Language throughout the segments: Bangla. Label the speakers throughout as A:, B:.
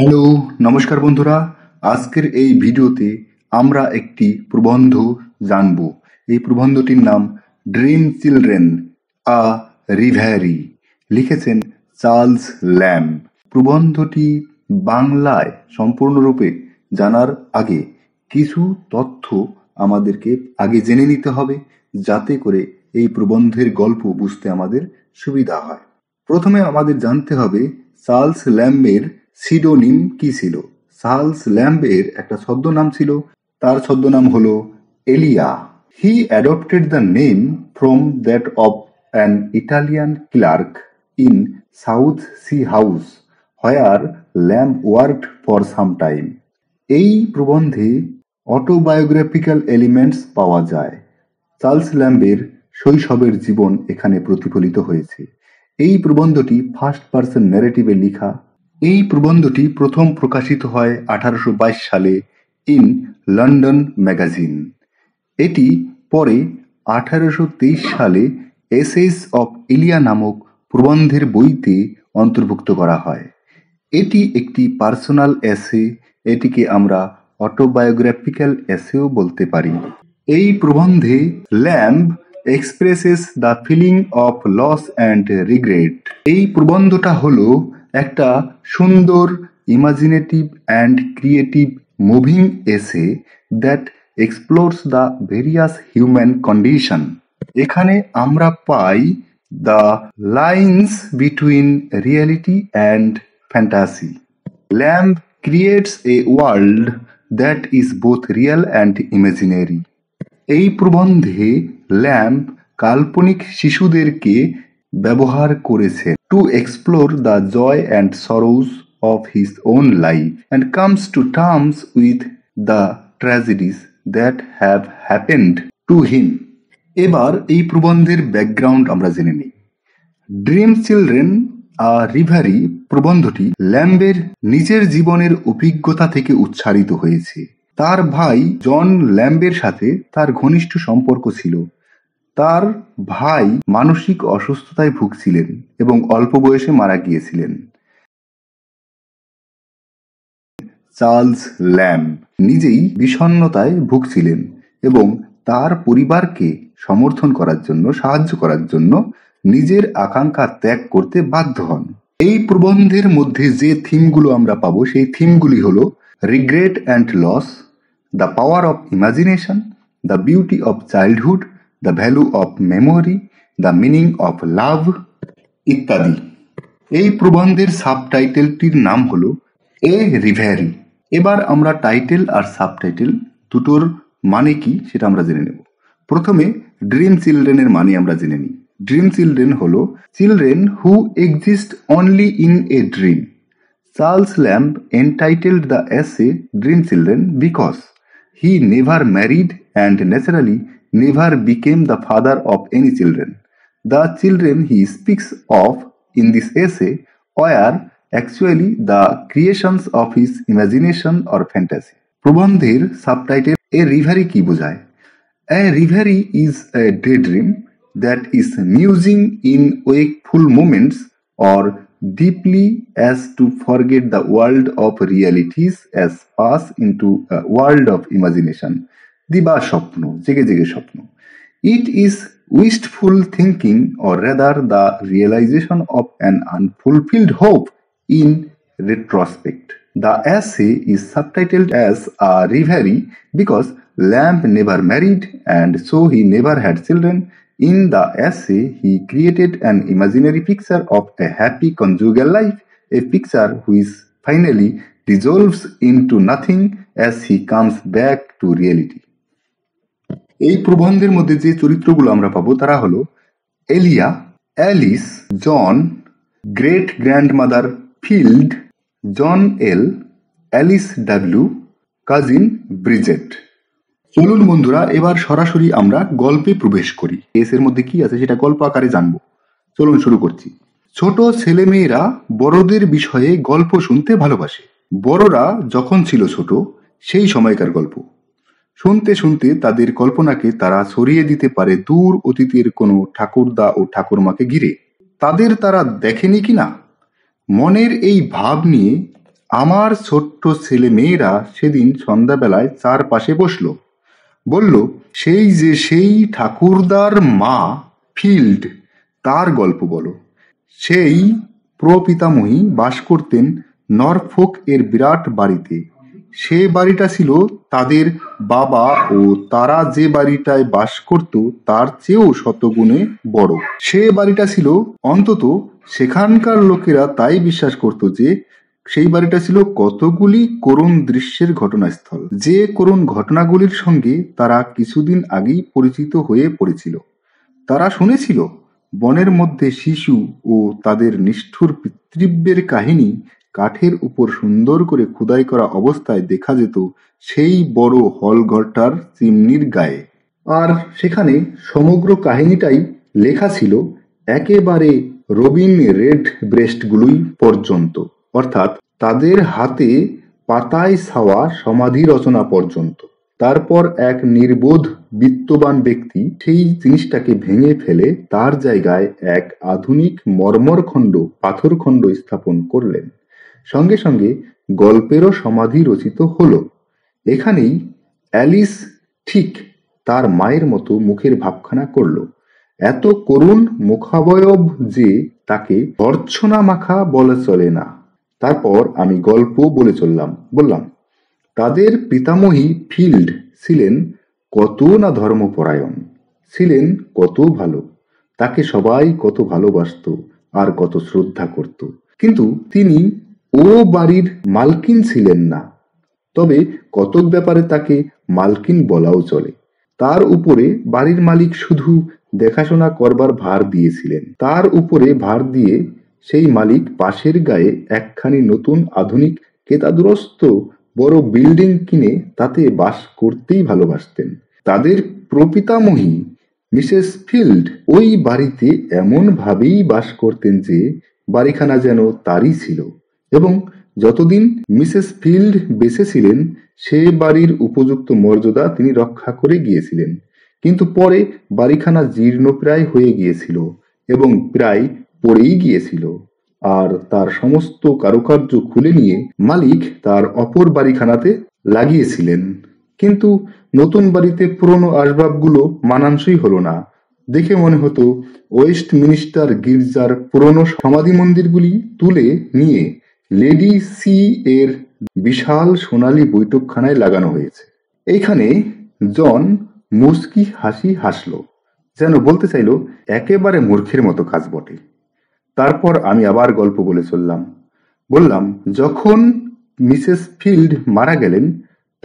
A: হ্যালো নমস্কার বন্ধুরা আজকের এই ভিডিওতে আমরা একটি প্রবন্ধ জানব এই প্রবন্ধটির নাম ড্রিম চিলড্রেন আ রিভ্যারি লিখেছেন চার্লস ল্যাম প্রবন্ধটি বাংলায় সম্পূর্ণরূপে জানার আগে কিছু তথ্য আমাদেরকে আগে জেনে নিতে হবে যাতে করে এই প্রবন্ধের গল্প বুঝতে আমাদের সুবিধা হয় প্রথমে আমাদের জানতে হবে চার্লস ল্যাম্বের সিডোনিম কী ছিল, চার্লস ল্যাম্ব এর একটা ছদ্মনাম ছিল, তার ছদ্মনাম হল Elia. He adopted the name from that of an Italian clerk in South Sea House where Lamb work for some time এই প্রবন্ধে অটোবায়োগ্রাফিক্যাল এলিমেন্টস পাওয়া যায়। চার্লস ল্যাম্বের শৈশবের জীবন এখানে প্রতিফলিত হয়েছে। এই প্রবন্ধটি ফার্স্ট পার্সন ন্যারেটিভে লিখা এই প্রবন্ধটি প্রথম প্রকাশিত হয় আঠারোশো বাইশ সালে ইন লন্ডন ম্যাগাজিন, এটি পরে আঠারোশো তেইশ সালে এসেস অফ ইলিয়া নামক প্রবন্ধের বইতে অন্তর্ভুক্ত করা হয়। এটি একটি পার্সোনাল এসে, এটিকে আমরা অটোবায়োগ্রাফিক্যাল এসেও বলতে পারি। এই প্রবন্ধে Lamb expresses the feeling of loss and regret. এই প্রবন্ধটা হল একটা সুন্দর imaginative and creative moving essay that explores the various human condition এখানে আমরা পাই the lines between reality and fantasy Lamb creates a world that is both real and imaginary এই প্রবন্ধে ল্যাম্প কাল্পনিক শিশুদেরকে ব্যবহার করেছে to explore the joy and sorrows of his own life and comes to terms with the tragedies that have happened to him. এবার এই প্রবন্ধের ব্যাকগ্রাউন্ড আমরা জেনে নিই ড্রিম চিলড্রেন আর রিভারি প্রবন্ধটি ল্যাম্বের নিজের জীবনের অভিজ্ঞতা থেকে উচ্চারিত হয়েছে তার ভাই জন ল্যাম্বের সাথে তার ঘনিষ্ঠ সম্পর্ক ছিল তার ভাই মানসিক অসুস্থতায় ভুগছিলেন এবং অল্প বয়সে মারা গিয়েছিলেন। চার্লস ল্যাম নিজেই বিষণ্ণতায় ভুগছিলেন এবং তার পরিবারকে সমর্থন করার জন্য সাহায্য করার জন্য নিজের আকাঙ্ক্ষা ত্যাগ করতে বাধ্য হন এই প্রবন্ধের মধ্যে যে থিমগুলো আমরা পাবো সেই থিমগুলি হল regret and loss the power of imagination the beauty of childhood the value of memory the meaning of love ইত্যাদি এই প্রবন্ধের সাবটাইটেলটির নাম হল এ রিভ্যারি এবার আমরা টাইটেল আর সাবটাইটেল দুটোর মানে কি সেটা আমরা জেনে নেব প্রথমে ড্রিম চিলড্রেনের মানে আমরা জেনে নিই ড্রিম চিলড্রেন হল children who exist only in a dream Charles Lamb entitled the a dream children because he never married and naturally never became the father of any children. The children he speaks of in this essay are actually the creations of his imagination or fantasy. Prabandhir subtitle A reverie ki bujai. A reverie is a daydream that is musing in wakeful moments or deeply as to forget the world of realities as pass into a world of imagination. দিবা স্বপ্ন জেগে জেগে স্বপ্ন it is wistful thinking or rather the realisation of an unfulfilled hope retrospect. The essay is subtitled as A Reverie because Lamb never married and so he never had children. In the essay, he created an imaginary picture of a happy conjugal life, a picture which finally dissolves into nothing as he comes back to reality. এই প্রবন্ধের মধ্যে যে চরিত্রগুলো আমরা পাবো তারা হলো Elia, Alice, John, great grandmother Field, John L, Alice W, cousin Bridget চলুন বন্ধুরা এবার সরাসরি আমরা গল্পে প্রবেশ করি এস এর মধ্যে কি আছে সেটা গল্প আকারে জানবো চলুন শুরু করছি ছোট ছেলেমেয়েরা বড়দের বিষয়ে গল্প শুনতে ভালোবাসে বড়রা যখন ছিল ছোট সেই সময়কার গল্প শুনতে শুনতে তাদের কল্পনাকে তারা ছড়িয়ে দিতে পারে দূর অতীতের কোনো ঠাকুরদা ও ঠাকুরমাকে ঘিরে তাদের তারা দেখেনি কি না মনের এই ভাব নিয়ে আমার ছোট্ট ছেলে মেয়েরা সেদিন সন্ধ্যাবেলায় চারপাশে বসল বলল সেই যে সেই ঠাকুরদার মা ফিল্ড তার গল্প বলো সেই প্রপিতামহী বাস করতেন নরফোক এর বিরাট বাড়িতে সে বাড়িটা ছিল তাদের বাবা ও তারা যে বাড়িটায় বাস করত তার চেয়েও শতগুণে বড় সে বাড়িটা ছিল অন্তত সেখানকার লোকেরা তাই বিশ্বাস করত যে সেই বাড়িটা ছিল কতগুলি করুণ দৃশ্যের ঘটনাস্থল যে করুণ ঘটনাগুলির সঙ্গে তারা কিছুদিন আগেই পরিচিত হয়ে পড়েছিল তারা শুনেছিল বনের মধ্যে শিশু ও তাদের নিষ্ঠুর পিতৃব্যের কাহিনী কাঠের উপর সুন্দর করে খোদাই করা অবস্থায় দেখা যেত সেই বড় হল ঘরটার চিমনির গায়ে আর সেখানে সমগ্র কাহিনীটাই লেখা ছিল একেবারে রবিন রেড ব্রেস্টগুলোই পর্যন্ত অর্থাৎ তাদের হাতে পাতায় ছাওয়া সমাধি রচনা পর্যন্ত তারপর এক নির্বোধ বিত্তবান ব্যক্তি সেই জিনিসটাকে ভেঙে ফেলে তার জায়গায় এক আধুনিক মর্মরখণ্ড পাথরখণ্ড স্থাপন করলেন সঙ্গে সঙ্গে গল্পেরও সমাধি রচিত হল এখানেই অ্যালিস ঠিক তার মায়ের মতো মুখের ভাবখানা করল এত করুণ মুখাবয়ব যে তাকে অর্চনা মাখা বলে চলে না তারপর আমি গল্প বলে চললাম বললাম তাদের পিতামহী ফিল্ড ছিলেন কত না ধর্মপরায়ণ ছিলেন কত ভালো তাকে সবাই কত ভালোবাসত আর কত শ্রদ্ধা করত কিন্তু তিনি ও বাড়ির মালকিন ছিলেন না তবে কতক ব্যাপারে তাকে মালকিন বলাও চলে তার উপরে বাড়ির মালিক শুধু দেখাশোনা করবার ভার দিয়েছিলেন তার উপরে ভার দিয়ে সেই মালিক পাশের গায়ে একখানি নতুন আধুনিক কেতাদুরস্ত বড় বিল্ডিং কিনে তাতে বাস করতেই ভালোবাসতেন তাদের প্রপিতামহী মিসেস ফিল্ড ওই বাড়িতে এমনভাবেই বাস করতেন যে বাড়িখানা যেন তারই ছিল এবং যতদিন মিসেস ফিল্ড বেঁচে ছিলেন সে বাড়ির উপযুক্ত মর্যাদা তিনি রক্ষা করে গিয়েছিলেন কিন্তু পরে বাড়িখানা প্রায় হয়ে গিয়েছিল এবং প্রায় পড়েই গিয়েছিল আর তার সমস্ত কারুকার্য খুলে নিয়ে মালিক তার অপর বাড়িখানাতে লাগিয়েছিলেন কিন্তু নতুন বাড়িতে পুরনো আসবাবগুলো মানানসই হলো না দেখে মনে হতো ওয়েস্ট মিনিস্টার গির্জার পুরনো সমাধি মন্দিরগুলি তুলে নিয়ে লেডি সি এর বিশাল সোনালী বৈঠকখানায় লাগানো হয়েছে। এইখানে জন মুচকি হাসি হাসল, যেন বলতে চাইল একেবারে মূর্খের মতো কাজ বটে। তারপর আমি আবার গল্প বলে চললাম। বললাম, যখন মিসেস ফিল্ড মারা গেলেন,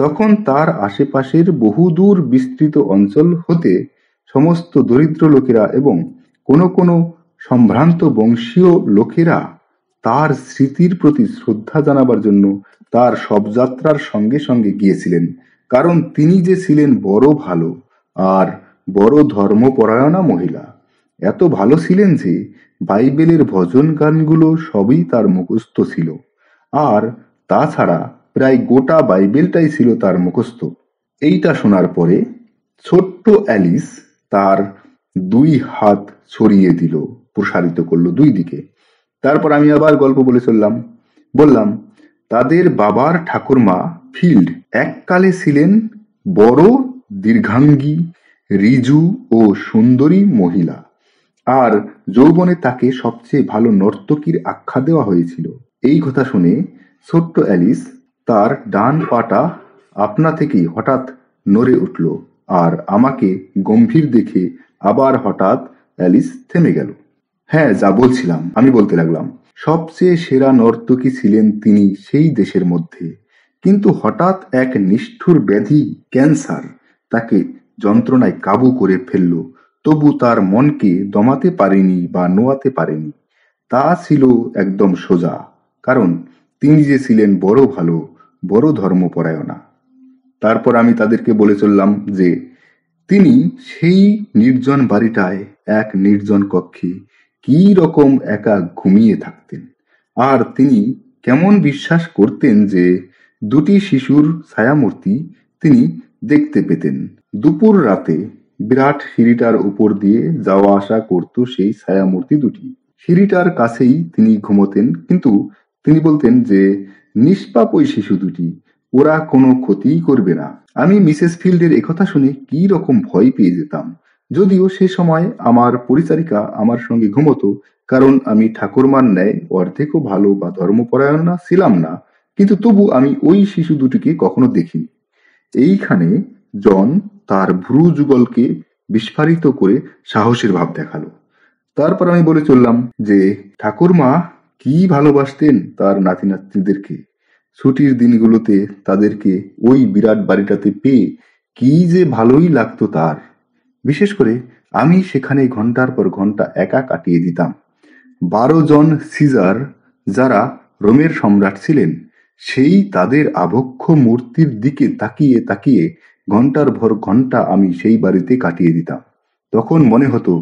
A: তখন তার আশেপাশের বহুদূর বিস্তৃত অঞ্চল হতে সমস্ত দরিদ্র লোকেরা এবং কোনো কোনো সম্ভ্রান্ত বংশীয় লোকেরা তার স্মৃতির প্রতি শ্রদ্ধা জানাবার জন্য তার শবযাত্রার সঙ্গে সঙ্গে গিয়েছিলেন কারণ তিনি যে ছিলেন বড় ভালো আর বড় ধর্মপরায়ণা মহিলা এত ভালো ছিলেন যে বাইবেলের ভজন গানগুলো সবই তার মুখস্থ ছিল আর তাছাড়া প্রায় গোটা বাইবেলটাই ছিল তার মুখস্থ এইটা শোনার পরে ছোট্ট অ্যালিস তার দুই হাত ছড়িয়ে দিল প্রসারিত করলো দুই দিকে তারপর আমি আবার গল্প বলে চললাম বললাম তাদের বাবার ঠাকুরমা ফিল্ড এককালে ছিলেন বড় দীর্ঘাঙ্গী রিজু ও সুন্দরী মহিলা আর যৌবনে তাকে সবচেয়ে ভালো নর্তকীর আখ্যা দেওয়া হয়েছিল এই কথা শুনে ছোট্ট অ্যালিস তার ডান পাটা আপনা থেকেই হঠাৎ নড়ে উঠল আর আমাকে গম্ভীর দেখে আবার হঠাৎ অ্যালিস থেমে গেল হ্যাঁ যা বলছিলাম, আমি বলতে লাগলাম, সবচেয়ে সেরা নর্তকী ছিলেন তিনি সেই দেশের মধ্যে, কিন্তু হঠাৎ এক নিষ্ঠুর ব্যাধি ক্যান্সার তাকে যন্ত্রণায় কাবু করে ফেলল তবু তার মনকে দমাতে পারেনি বা নোয়াতে পারেনি, তা ছিল একদম সোজা, কারণ তিনি যে ছিলেন বড় ভালো, বড় ধর্মপরায়ণা। তারপর আমি তাদেরকে বলে চললাম যে তিনি সেই নির্জন বাড়িটায় এক নির্জন কক্ষে কি রকম একা ঘুমিয়ে থাকতেন, আর তিনি কেমন বিশ্বাস করতেন যে দুটি শিশুর ছায়ামূর্তি তিনি দেখতে পেতেন। দুপুর রাতে বিরাট সিঁড়িটার উপর দিয়ে যাওয়া আসা করত সেই ছায়ামূর্তি দুটি। সিঁড়িটার কাছেই তিনি ঘুমোতেন কিন্তু তিনি বলতেন যে নিষ্পাপ ওই শিশু দুটি, ওরা কোনো ক্ষতিই করবে না। আমি মিসেস ফিল্ডের একথা শুনে কি রকম ভয় পেয়ে যেতাম। যদিও সে সময় আমার পরিচারিকা আমার সঙ্গে ঘুমতো কারণ আমি ঠাকুরমার ন্যায় অর্ধেকও ভালো বা না ছিলাম না, কিন্তু তবু আমি ওই শিশু দুটিকে কখনো দেখিনি। এইখানে জন তার ভ্রু যুগলকে বিস্ফারিত করে সাহসের ভাব দেখালো তারপর আমি বলে চললাম যে ঠাকুরমা কি ভালোবাসতেন তার নাতি-নাতনিদেরকে। ছুটির দিনগুলোতে তাদেরকে ওই বিরাট বাড়িটাতে পেয়ে কি যে ভালোই লাগতো তার বিশেষ করে আমি সেখানে ঘন্টার পর ঘন্টা একা কাটিয়ে দিতাম বারো জন সিজার যারা রোমের সম্রাট ছিলেন সেই তাদের আবক্ষ মূর্তির দিকে তাকিয়ে তাকিয়ে ঘন্টার ভর ঘন্টা আমি সেই বাড়িতে কাটিয়ে দিতাম তখন মনে হতো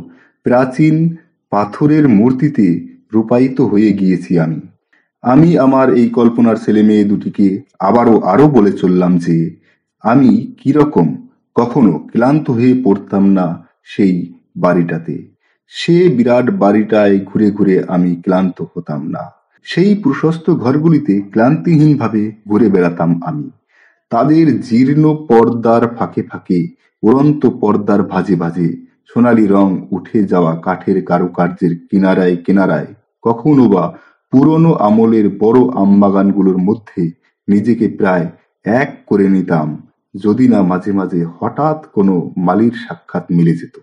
A: প্রাচীন পাথরের মূর্তিতে রূপায়িত হয়ে গিয়েছি আমি আমি আমার এই কল্পনার ছেলে মেয়ে দুটিকে আবারও আরও বলে চললাম যে আমি কিরকম কখনো ক্লান্ত হয়ে পড়তাম না সেই বাড়িটাতে সে বিরাট বাড়িটায় ঘুরে ঘুরে আমি ক্লান্ত হতাম না সেই প্রশস্ত ঘরগুলিতে ক্লান্তিহীনভাবে ঘুরে বেড়াতাম আমি তাদের জীর্ণ পর্দার ফাঁকে ফাঁকে উড়ন্ত পর্দার ভাজে ভাজে সোনালি রং উঠে যাওয়া কাঠের কারুকার্যের কিনারায় কিনারায় কখনো বা পুরনো আমলের বড় আমবাগানগুলোর মধ্যে নিজেকে প্রায় এক করে নিতাম যদি না মাঝে মাঝে হঠাৎ কোনো মালির সাক্ষাৎ মিলে যেত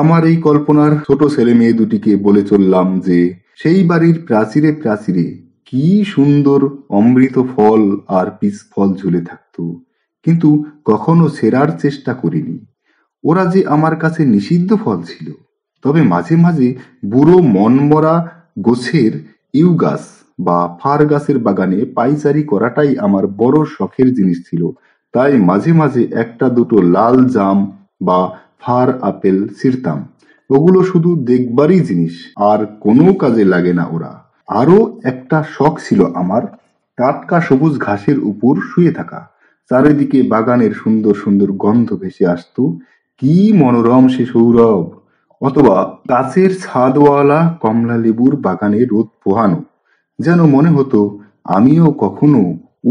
A: আমার এই কল্পনার ছোট ছেলে মেয়ে দুটিকে বলে চললাম যে সেই বাড়ির প্রাচীরে প্রাচীরে কি সুন্দর অমৃত ফল আর পিস ফল ঝুলে থাকত কিন্তু কখনো সেরার চেষ্টা করিনি ওরা যে আমার কাছে নিষিদ্ধ ফল ছিল তবে মাঝে মাঝে বুড়ো মনমরা গোছের ইউ গাছ বা ফার গাছের বাগানে পাইচারি করাটাই আমার বড় শখের জিনিস ছিল তাই মাঝে মাঝে একটা দুটো লাল জাম বা ফার আপেল ছিঁড়তাম ওগুলো শুধু দেখবারই জিনিস আর কোনো কাজে লাগে না ওরা আরও একটা শখ ছিল আমার টাটকা সবুজ ঘাসের উপর শুয়ে থাকা চারিদিকে বাগানের সুন্দর সুন্দর গন্ধ ভেসে আসত কি মনোরম সে সৌরভ অথবা গাছের ছাদওয়ালা কমলা লেবুর বাগানে রোদ পোহানো যেন মনে হতো আমিও কখনো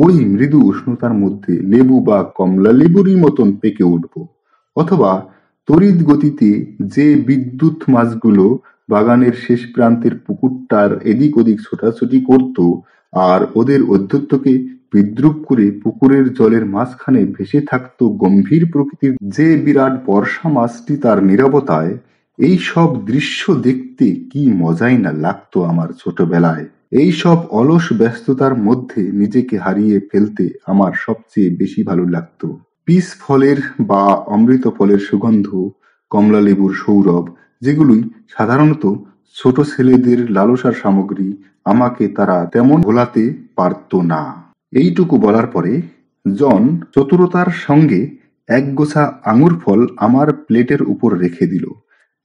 A: ওই মৃদু উষ্ণতার মধ্যে লেবু বা কমলালেবুরই মতন পেকে উঠব, অথবা তড়িৎ গতিতে যে বিদ্যুৎ মাছগুলো বাগানের শেষ প্রান্তের পুকুরটার এদিক ওদিক ছোটাছুটি করত আর ওদের ঔদ্ধত্যকে বিদ্রুপ করে পুকুরের জলের মাঝখানে ভেসে থাকত গম্ভীর প্রকৃতির যে বিরাট বর্ষা মাছটি তার নিরাপতায় এইসব দৃশ্য দেখতে কি মজাই না লাগতো আমার ছোটবেলায় এইসব অলস ব্যস্ততার মধ্যে নিজেকে হারিয়ে ফেলতে আমার সবচেয়ে বেশি ভালো লাগতো পিস ফলের বা অমৃত ফলের সুগন্ধ কমলা লেবুর সৌরভ যেগুলি সাধারণত ছোট ছেলেদের লালসার সামগ্রী আমাকে তারা তেমন ভোলাতে পারত না এইটুকু বলার পরে জন চতুরতার সঙ্গে একগোছা আঙুর ফল আমার প্লেটের উপর রেখে দিল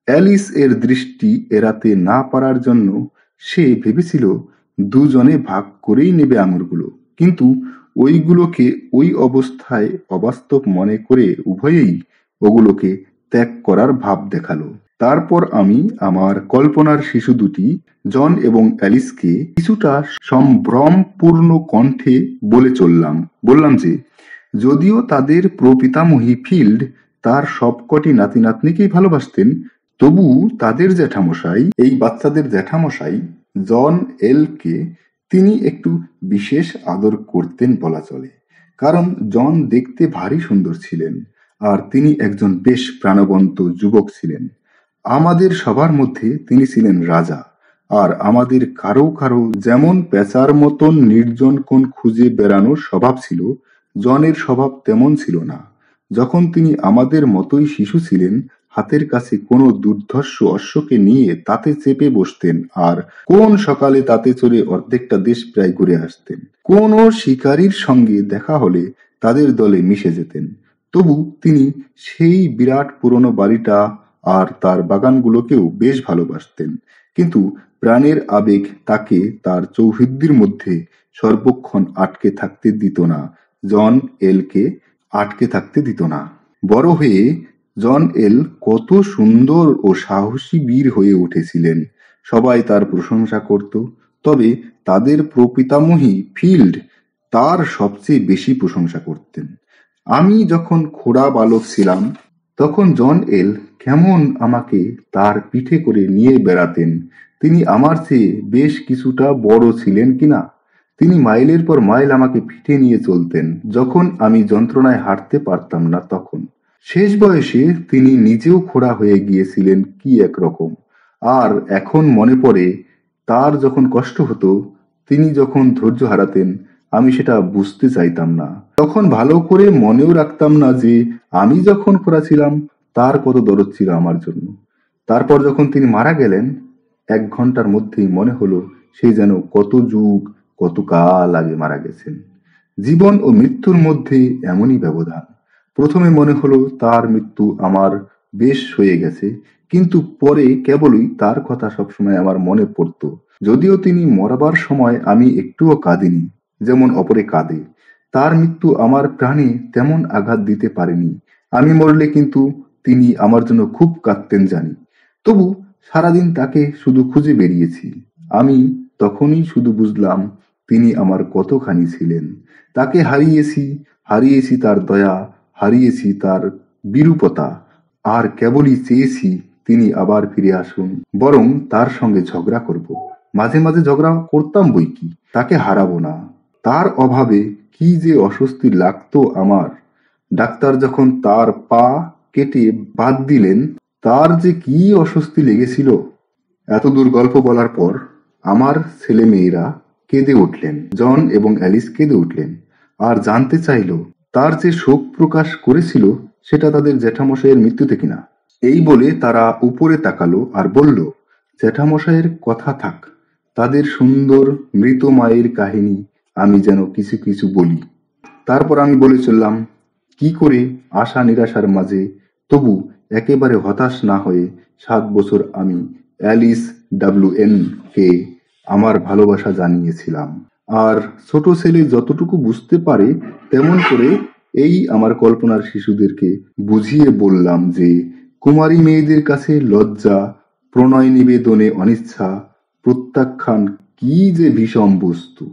A: অ্যালিস এর দৃষ্টি এড়াতে না পারার জন্য সে ভেবেছিল দুজনে ভাগ করেই নেবে আঙুরগুলো কিন্তু ওইগুলোকে ওই অবস্থায় অবাস্তব মনে করে উভয়েই ওগুলোকে ত্যাগ করার ভাব দেখালো তারপর আমি আমার কল্পনার শিশু দুটি জন এবং অ্যালিসকে কিছুটা সম্ভ্রমপূর্ণ কণ্ঠে বলে চললাম বললাম যে যদিও তাদের প্রপিতামহী ফিল্ড তার সবকটি নাতি নাতনিকেই ভালোবাসতেন তবু তাদের জ্যাঠামশাই, এই বাচ্চাদের জ্যাঠামশাই জন এল কে তিনি একটু বিশেষ আদর করতেন বলা চলে, কারণ জন দেখতে ভারী সুন্দর ছিলেন, আর তিনি একজন বেশ প্রাণবন্ত যুবক ছিলেন। আমাদের সবার মধ্যে তিনি ছিলেন রাজা, আর আমাদের কারো কারো যেমন পেঁচার মতন নির্জন কোণ খুঁজে বেড়ানোর স্বভাব ছিল, জনের স্বভাব তেমন ছিল না। যখন তিনি আমাদের মতোই শিশু ছিলেন হাতের কাছে কোনো দুর্ধর্ষ অশ্বকে নিয়ে তাতে চেপে বসতেন আর কোন সকালে তাতে চড়ে অর্ধেকটা দেশ প্রায় ঘুরে আসতেন কোন শিকারীর সঙ্গে দেখা হলে তাদের দলে মিশে যেতেন তবু তিনি সেই বিরাট পুরনো বাড়িটা আর তার বাগানগুলোকেও বেশ ভালোবাসতেন কিন্তু প্রাণের আবেগ তাকে তার চৌহদ্দির মধ্যে সর্বক্ষণ আটকে থাকতে দিত না জন এলকে আটকে থাকতে দিত না বড় হয়ে জন এল কত সুন্দর ও সাহসী বীর হয়ে উঠেছিলেন সবাই তার প্রশংসা করত তবে তাদের প্রপিতামহী ফিল্ড তার সবচেয়ে বেশি প্রশংসা করতেন আমি যখন খোড়া বালক ছিলাম তখন জন এল কেমন আমাকে তার পিঠে করে নিয়ে বেড়াতেন তিনি আমার চেয়ে বেশ কিছুটা বড় ছিলেন কিনা তিনি মাইলের পর মাইল আমাকে পিঠে নিয়ে চলতেন যখন আমি যন্ত্রণায় হাঁটতে পারতাম না তখন শেষ বয়সে তিনি নিজেও খোঁড়া হয়ে গিয়েছিলেন কি একরকম, আর এখন মনে পড়ে, তার যখন কষ্ট হতো, তিনি যখন ধৈর্য হারাতেন, আমি সেটা বুঝতে চাইতাম না। তখন ভালো করে মনেও রাখতাম না যে আমি যখন খোঁড়া ছিলাম, তার কত দরদ ছিল আমার জন্য। তারপর যখন তিনি মারা গেলেন, এক ঘন্টার মধ্যেই মনে হলো সে যেন কত যুগ কত কাল আগে মারা গেছেন। জীবন ও মৃত্যুর মধ্যে এমনই ব্যবধান। প্রথমে মনে হলো তার মৃত্যু আমার বেশ হয়ে গেছে কিন্তু পরে কেবলই তার কথা সবসময় আমার মনে পড়ত যদিও তিনি মরাবার সময় আমি একটুও কাঁদিনি যেমন অপরে কাঁদে তার মৃত্যু আমার প্রাণে তেমন আঘাত দিতে পারেনি আমি মরলে কিন্তু তিনি আমার জন্য খুব কাঁদতেন জানি তবু সারাদিন তাকে শুধু খুঁজে বেরিয়েছি আমি তখনই শুধু বুঝলাম তিনি আমার কতখানি ছিলেন তাকে হারিয়েছি হারিয়েছি তার দয়া হারিয়েছি তার বিরূপতা আর কেবলই চেয়েছি তিনি আবার ফিরে আসুন বরং তার সঙ্গে ঝগড়া করব। মাঝে মাঝে ঝগড়া করতাম বই কি তাকে হারাবো না তার অভাবে কি যে অস্বস্তি লাগতো আমার ডাক্তার যখন তার পা কেটে বাদ দিলেন তার যে কি অস্বস্তি লেগেছিল এতদূর গল্প বলার পর আমার ছেলে মেয়েরা কেঁদে উঠলেন জন এবং অ্যালিস কেঁদে উঠলেন আর জানতে চাইল তার যে শোক প্রকাশ করেছিল সেটা তাদের জ্যাঠামশাইয়ের মৃত্যুতে কিনা এই বলে তারা উপরে তাকালো আর বলল জ্যাঠামশাইয়ের কথা থাক তাদের সুন্দর মৃত মায়ের কাহিনী আমি যেন কিছু কিছু বলি তারপর আমি বলে চললাম কি করে আশা নিরাশার মাঝে তবু একেবারে হতাশ না হয়ে সাত বছর আমি অ্যালিস ডাব্লিউ এন কে আমার ভালোবাসা জানিয়েছিলাম আর ছোট ছেলে যতটুকু বুঝতে পারে তেমন করে এই আমার কল্পনার শিশুদেরকে বুঝিয়ে বললাম যে কুমারী মেয়েদের কাছে লজ্জা প্রণয় নিবেদনে অনিচ্ছা প্রত্যাখ্যান কি যে বিষম বস্তু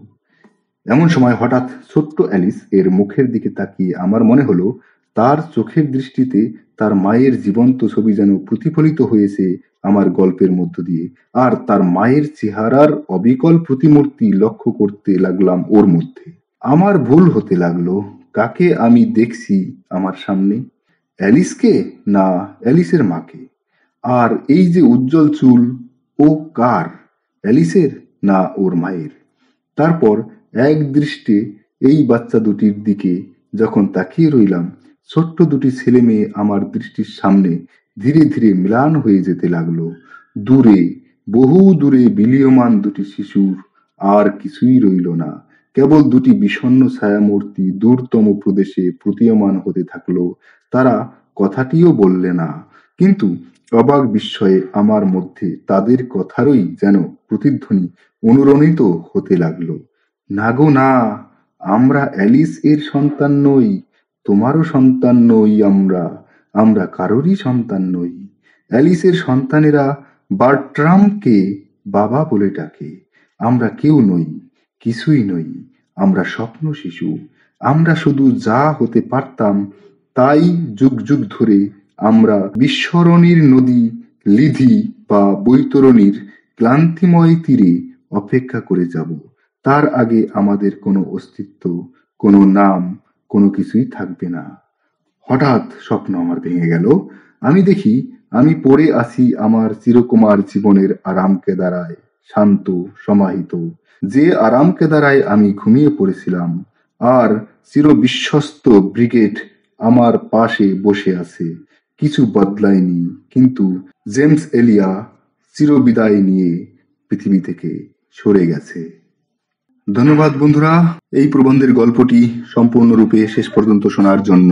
A: এমন সময় হঠাৎ ছোট্ট অ্যালিস এর মুখের দিকে তাকিয়ে আমার মনে হলো তার চোখের দৃষ্টিতে তার মায়ের জীবন্ত ছবি যেন প্রতিফলিত হয়েছে আমার গল্পের মধ্য দিয়ে আর তার মায়ের চেহারার অবিকল প্রতিমূর্তি লক্ষ্য করতে লাগলাম ওর মধ্যে আমার ভুল হতে লাগলো কাকে আমি দেখছি আমার সামনে অ্যালিসকে না অ্যালিসের মাকে আর এই যে উজ্জ্বল চুল ও কার অ্যালিসের না ওর মায়ের তারপর এক দৃষ্টে এই বাচ্চা দুটির দিকে যখন তাকিয়ে রইলাম ছোট্ট দুটি ছেলে মেয়ে আমার দৃষ্টির সামনে ধীরে ধীরে ম্লান হয়ে যেতে লাগলো দূরে বহু দূরে বিলীয়মান দুটি শিশুর আর কিছুই রইল না কেবল দুটি বিষণ্ন ছায়ামূর্তি দূরতম প্রদেশে প্রতীয়মান হতে থাকল, তারা কথাটিও বললে না, কিন্তু অবাক বিস্ময়ে আমার মধ্যে তাদের কথারই যেন প্রতিধ্বনি অনুরণিত হতে লাগল, না গো না, আমরা অ্যালিস এর সন্তান নই, তোমারও সন্তান নই আমরা, আমরা কারোরই সন্তান নই, অ্যালিসের সন্তানেরা বার্ট্রামকে বাবা বলে ডাকে, আমরা কেউ নই কিছুই নই, আমরা স্বপ্ন শিশু আমরা শুধু যা হতে পারতাম তাই যুগ যুগ ধরে আমরা বিস্মরণীর নদী লিধি বা বৈতরণীর ক্লান্তিময় তীরে অপেক্ষা করে যাব, তার আগে আমাদের কোনো অস্তিত্ব, কোনো নাম, কোনো কিছুই থাকবে না। হঠাৎ স্বপ্ন আমার ভেঙে গেল, আমি দেখি আমি পড়ে আছি আমার চিরকুমার জীবনের আরাম কেদারায়, শান্ত, সমাহিত, যে আরাম কেদারায় আমি ঘুমিয়ে পড়েছিলাম আর চিরবিশ্বস্ত ব্রিগেড আমার পাশে বসে আছে কিছু বদলায়নি কিন্তু জেমস এলিয়া চিরবিদায় নিয়ে পৃথিবী থেকে সরে গেছে ধন্যবাদ বন্ধুরা এই প্রবন্ধের গল্পটি সম্পূর্ণরূপে শেষ পর্যন্ত শোনার জন্য